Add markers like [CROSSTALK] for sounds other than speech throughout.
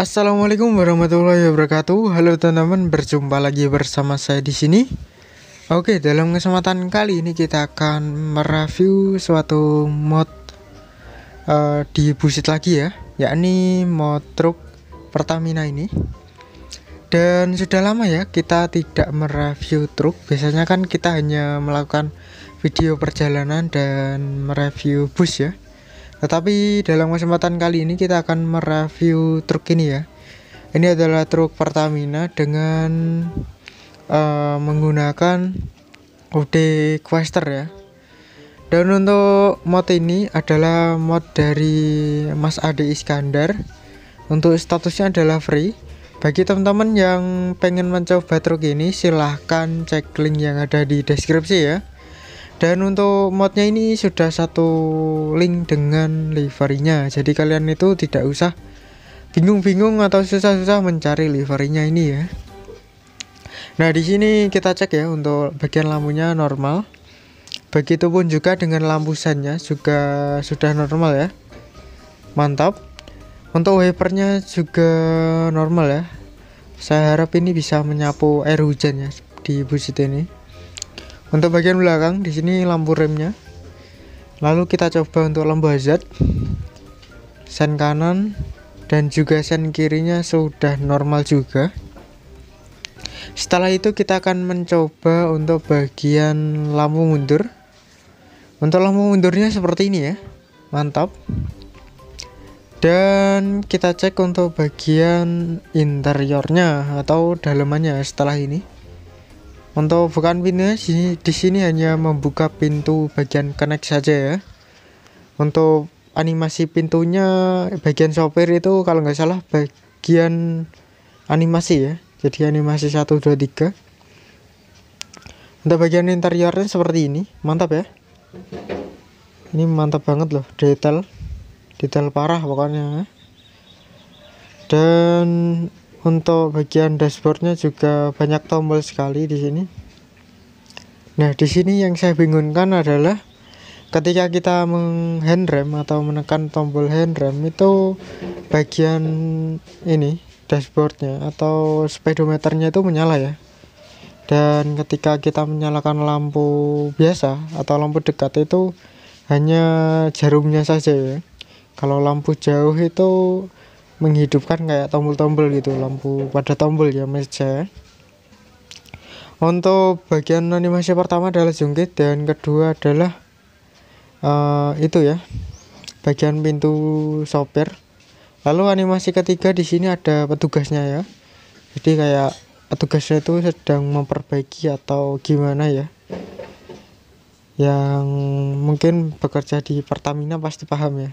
Assalamualaikum warahmatullahi wabarakatuh. Halo teman-teman, berjumpa lagi bersama saya di sini. Oke, dalam kesempatan kali ini kita akan mereview suatu mod uh, di busit lagi ya, yakni mod truk Pertamina ini. Dan sudah lama ya kita tidak mereview truk. Biasanya kan kita hanya melakukan video perjalanan dan mereview bus ya. Tetapi dalam kesempatan kali ini kita akan mereview truk ini ya. Ini adalah truk Pertamina dengan uh, menggunakan OD Quester ya. Dan untuk mod ini adalah mod dari Mas Ade Iskandar. Untuk statusnya adalah free. Bagi teman-teman yang pengen mencoba truk ini silahkan cek link yang ada di deskripsi ya dan untuk modnya ini sudah satu link dengan liverynya jadi kalian itu tidak usah bingung-bingung atau susah-susah mencari liverynya ini ya nah di sini kita cek ya untuk bagian lampunya normal begitupun juga dengan lampu senya juga sudah normal ya mantap untuk wipernya juga normal ya saya harap ini bisa menyapu air hujan ya di busit ini untuk bagian belakang di sini lampu remnya lalu kita coba untuk lampu hazard sen kanan dan juga sen kirinya sudah normal juga setelah itu kita akan mencoba untuk bagian lampu mundur untuk lampu mundurnya seperti ini ya mantap dan kita cek untuk bagian interiornya atau dalemannya setelah ini untuk bukan pinnya di sini hanya membuka pintu bagian connect saja ya. Untuk animasi pintunya bagian sopir itu kalau nggak salah bagian animasi ya. Jadi animasi 1 2 3. Untuk bagian interiornya seperti ini, mantap ya. Ini mantap banget loh, detail. Detail parah pokoknya. Ya. Dan untuk bagian dashboardnya juga banyak tombol sekali di sini nah di sini yang saya bingungkan adalah ketika kita menghandrem atau menekan tombol handrem itu bagian ini dashboardnya atau speedometernya itu menyala ya dan ketika kita menyalakan lampu biasa atau lampu dekat itu hanya jarumnya saja ya kalau lampu jauh itu menghidupkan kayak tombol-tombol gitu lampu pada tombol ya meja untuk bagian animasi pertama adalah jungkit dan kedua adalah uh, itu ya bagian pintu sopir lalu animasi ketiga di sini ada petugasnya ya jadi kayak petugasnya itu sedang memperbaiki atau gimana ya yang mungkin bekerja di Pertamina pasti paham ya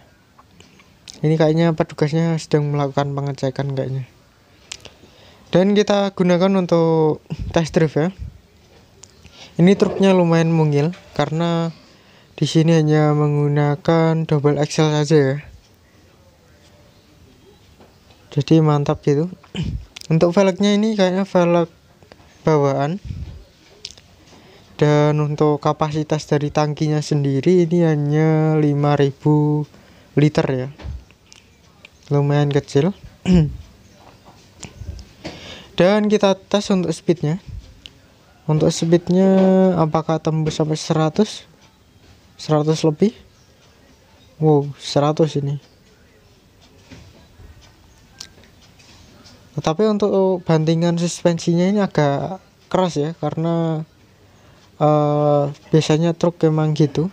ini kayaknya petugasnya sedang melakukan pengecekan kayaknya dan kita gunakan untuk test drive ya ini truknya lumayan mungil karena di sini hanya menggunakan double axle saja ya jadi mantap gitu [CLEARS THROAT] untuk velgnya ini kayaknya velg bawaan dan untuk kapasitas dari tangkinya sendiri ini hanya 5000 liter ya lumayan kecil [CLEARS THROAT] dan kita tes untuk speednya untuk speednya apakah tembus sampai 100 100 lebih wow 100 ini tetapi untuk bantingan suspensinya ini agak keras ya karena uh, biasanya truk memang gitu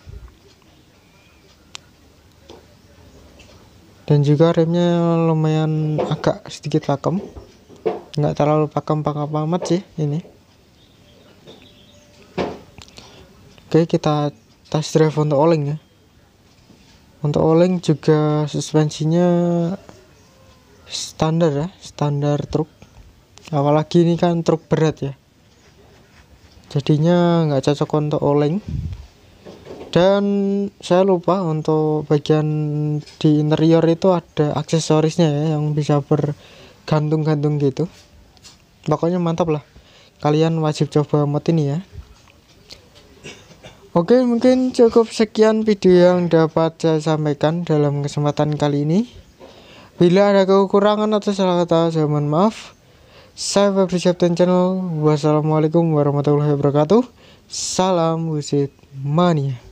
dan juga remnya lumayan agak sedikit pakem nggak terlalu pakem-pakem amat sih ini oke kita test drive untuk oling ya untuk oling juga suspensinya standar ya standar truk apalagi ini kan truk berat ya jadinya nggak cocok untuk oleng dan saya lupa untuk bagian di interior itu ada aksesorisnya ya yang bisa bergantung-gantung gitu pokoknya mantap lah kalian wajib coba mod ini ya Oke mungkin cukup sekian video yang dapat saya sampaikan dalam kesempatan kali ini Bila ada kekurangan atau salah kata saya mohon maaf Saya Febri Channel Wassalamualaikum warahmatullahi wabarakatuh Salam wujud Mania